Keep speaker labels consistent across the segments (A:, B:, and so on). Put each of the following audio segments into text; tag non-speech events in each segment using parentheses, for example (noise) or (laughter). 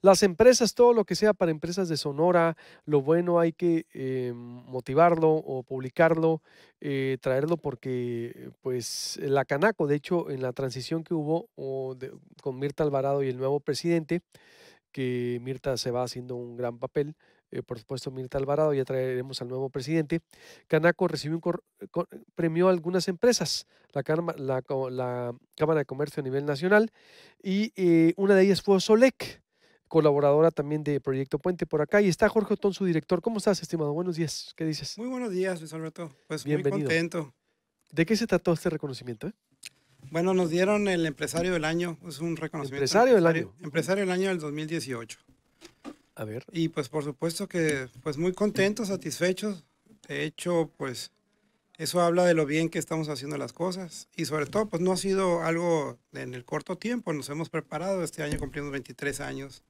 A: Las empresas, todo lo que sea para empresas de Sonora, lo bueno hay que eh, motivarlo o publicarlo, eh, traerlo porque pues la Canaco, de hecho, en la transición que hubo con Mirta Alvarado y el nuevo presidente, que Mirta se va haciendo un gran papel, eh, por supuesto Mirta Alvarado, ya traeremos al nuevo presidente, Canaco recibió un eh, eh, premió a algunas empresas, la, Cámara de Comercio a nivel nacional, y una de ellas fue Solec, colaboradora también de Proyecto Puente por acá, y está Jorge Otón, su director. ¿Cómo estás, estimado? Buenos días,
B: ¿qué dices? Muy buenos días, Luis Alberto. Pues Bienvenido. muy contento. ¿De qué se trató este reconocimiento? Bueno, nos dieron el empresario del año, es un reconocimiento. Empresario, empresario del año. Empresario del año del 2018. Y pues por supuesto que pues muy contentos, satisfechos. De hecho, pues eso habla de lo bien que estamos haciendo las cosas. Y sobre todo, pues no ha sido algo en el corto tiempo. Nos hemos preparado. Este año cumplimos 23 años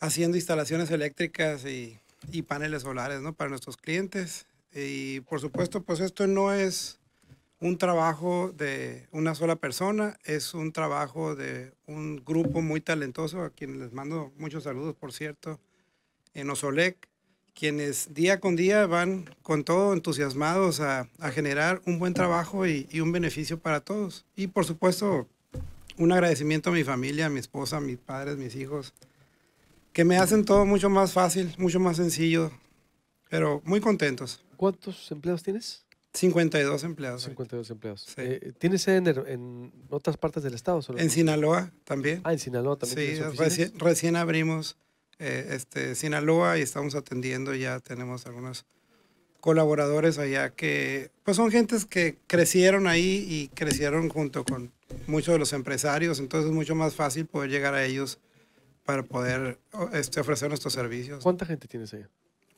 B: haciendo instalaciones eléctricas y, y paneles solares, ¿no? Para nuestros clientes. Y por supuesto, pues esto no es un trabajo de una sola persona, es un trabajo de un grupo muy talentoso, a quienes les mando muchos saludos, por cierto, en Osolec, quienes día con día van con todo entusiasmados a, generar un buen trabajo y, un beneficio para todos. Y por supuesto, un agradecimiento a mi familia, a mi esposa, a mis padres, mis hijos, que me hacen todo mucho más fácil, mucho más sencillo, pero muy contentos. ¿Cuántos empleados tienes? 52
A: empleados. 52 empleados. Eh, ¿Tienes sede en, otras partes del estado? En
B: Sinaloa también. Ah, en Sinaloa también. Sí, recién abrimos eh, este, Sinaloa y estamos atendiendo, ya tenemos algunos colaboradores allá que pues son gentes que crecieron ahí y crecieron junto con muchos de los empresarios, entonces es mucho más fácil poder llegar a ellos para poder este, ofrecer nuestros servicios. ¿Cuánta gente tienes allá?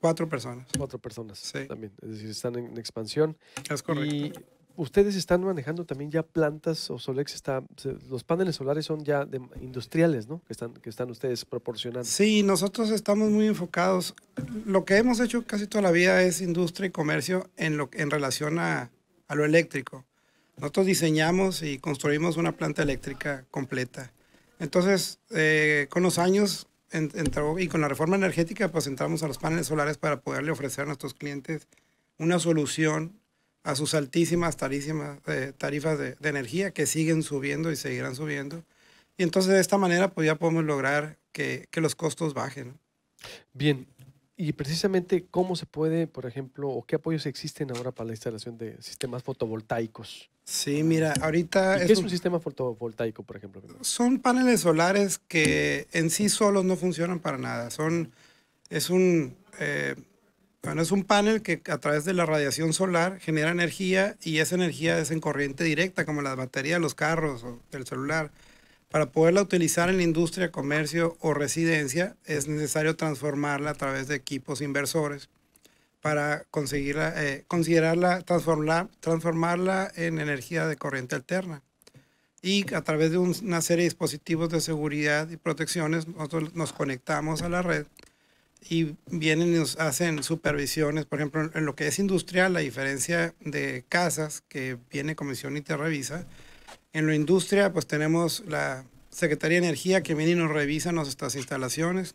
B: Cuatro personas. Cuatro
A: personas también. Es decir, están en, expansión. Es correcto. Y ustedes están manejando también ya plantas, o Solex está, los paneles solares son ya de, industriales, ¿no? Que están, que están
B: ustedes proporcionando. Sí, nosotros estamos muy enfocados. Lo que hemos hecho casi toda la vida es industria y comercio en, lo, en relación a, a lo eléctrico. Nosotros diseñamos y construimos una planta eléctrica completa. Entonces, eh, con los años entró, y con la reforma energética, pues entramos a los paneles solares para poderle ofrecer a nuestros clientes una solución a sus altísimas eh, tarifas de, energía que siguen subiendo y seguirán subiendo. Y entonces de esta manera pues ya podemos lograr que, que los costos bajen. Bien, y precisamente cómo se puede,
A: por ejemplo, o qué apoyos existen ahora para la instalación de sistemas fotovoltaicos. Sí, mira,
B: ahorita... es, ¿Qué es un, sistema
A: fotovoltaico, por ejemplo?
B: Son paneles solares que en sí solos no funcionan para nada. Son, es un... Eh, bueno, es un panel que a través de la radiación solar genera energía y esa energía es en corriente directa, como las baterías de los carros o del celular. Para poderla utilizar en la industria, comercio o residencia, es necesario transformarla a través de equipos inversores para conseguirla, eh, considerarla, transformarla en energía de corriente alterna. Y a través de una serie de dispositivos de seguridad y protecciones, nosotros nos conectamos a la red y vienen y nos hacen supervisiones. Por ejemplo, en lo que es industrial, la diferencia de casas que viene comisión y te revisa. En lo industria, pues tenemos la Secretaría de Energía que viene y nos revisa nuestras instalaciones.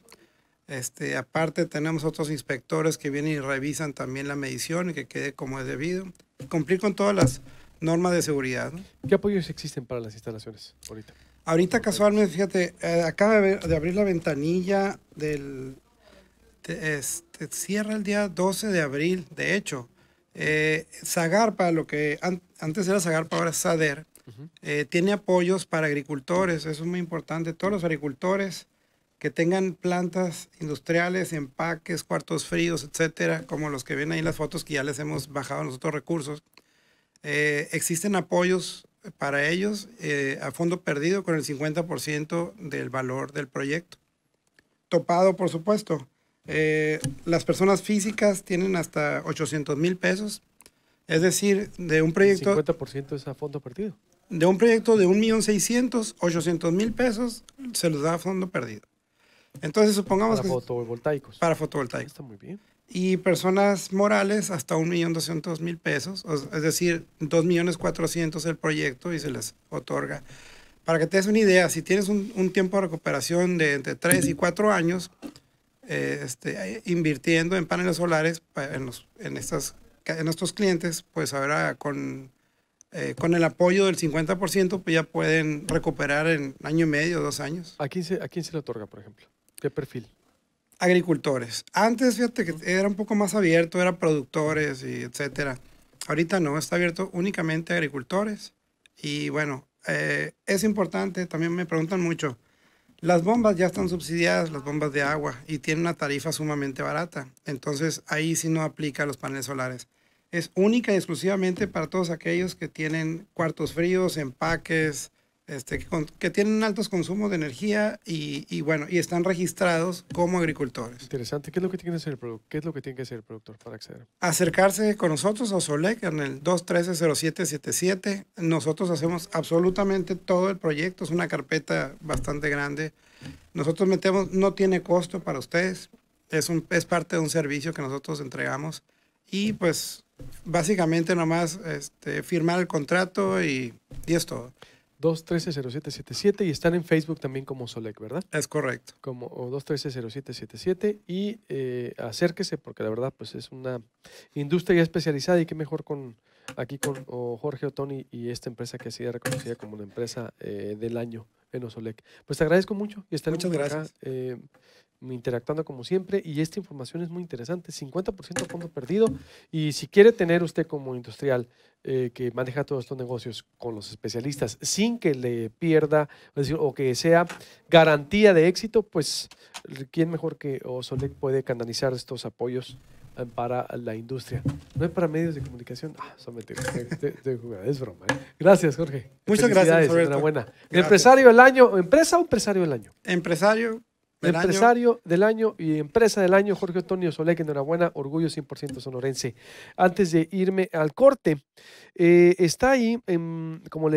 B: Este, aparte tenemos otros inspectores que vienen y revisan también la medición y que quede como es debido. Cumplir con todas las normas de seguridad. ¿Qué apoyos existen para las instalaciones ahorita? Ahorita casualmente, fíjate, eh, acaba de, abrir la ventanilla del... este, cierra el día 12 de abril, de hecho. Eh, para lo que antes era Zagarpa, ahora es Sader, eh, tiene apoyos para agricultores, eso es muy importante. Todos los agricultores que tengan plantas industriales, empaques, cuartos fríos, etcétera, como los que ven ahí en las fotos que ya les hemos bajado nosotros recursos. Eh, existen apoyos para ellos eh, a fondo perdido con el 50% del valor del proyecto. Topado, por supuesto. Eh, las personas físicas tienen hasta 800 mil pesos. Es decir, de un proyecto... El 50% es a fondo perdido. De un proyecto de 1.600.000, 800.000 mil pesos se los da a fondo perdido. Entonces, supongamos para fotovoltaicos. Para fotovoltaicos. Está muy bien. Y personas morales hasta 1.200.000 pesos, es decir, 2.400.000 el proyecto y se les otorga. Para que te des una idea, si tienes un, tiempo de recuperación de entre 3 y 4 años, eh, este, invirtiendo en paneles solares en, los, en, estas, en estos clientes, pues ahora con eh, con el apoyo del 50%, pues ya pueden recuperar en año y medio, dos años. ¿A se, a quién se le otorga, por ejemplo? ¿Qué perfil? Agricultores. Antes, fíjate que era un poco más abierto, era productores y etcétera. Ahorita no, está abierto únicamente a agricultores. Y bueno, eh, es importante, también me preguntan mucho, las bombas ya están subsidiadas, las bombas de agua, y tienen una tarifa sumamente barata. Entonces ahí sí no aplica los paneles solares. Es única y exclusivamente para todos aquellos que tienen cuartos fríos, empaques, este, que, tienen altos consumos de energía y, bueno, y están registrados como agricultores. Interesante. ¿Qué es lo que tiene que hacer el, productor? ¿Qué es lo que tiene que el productor para acceder? Acercarse con nosotros a SOLEC en el 213-0777. Nosotros hacemos absolutamente todo el proyecto. Es una carpeta bastante grande. Nosotros metemos, no tiene costo para ustedes. Es, un, es parte de un servicio que nosotros entregamos. Y pues básicamente nomás este, firmar el contrato y, y es todo. 213 y están en Facebook también como Solec, ¿verdad? Es correcto.
A: Como 213-0777 y eh, acérquese porque la verdad pues es una industria especializada y qué mejor con aquí con o Jorge y esta empresa que ha sido reconocida como la empresa eh, del año en Osolec. Pues te agradezco mucho y estaremos Muchas gracias. Eh, interactuando como siempre y esta información es muy interesante, 50% fondo perdido y si quiere tener usted como industrial eh, que maneja todos estos negocios con los especialistas sin que le pierda o que sea garantía de éxito, pues quién mejor que Osolec puede canalizar estos apoyos eh, para la industria. No es para medios de comunicación. Ah, solamente (laughs) este, este es broma. ¿eh? Gracias, Jorge. Muchas gracias. Enhorabuena. Empresario del año, empresa o empresario del año. Empresario
B: empresario
A: del año y empresa del año, Jorge Antonio Solé, que enhorabuena, orgullo 100% sonorense. Antes de irme al corte, eh, está ahí, em, como le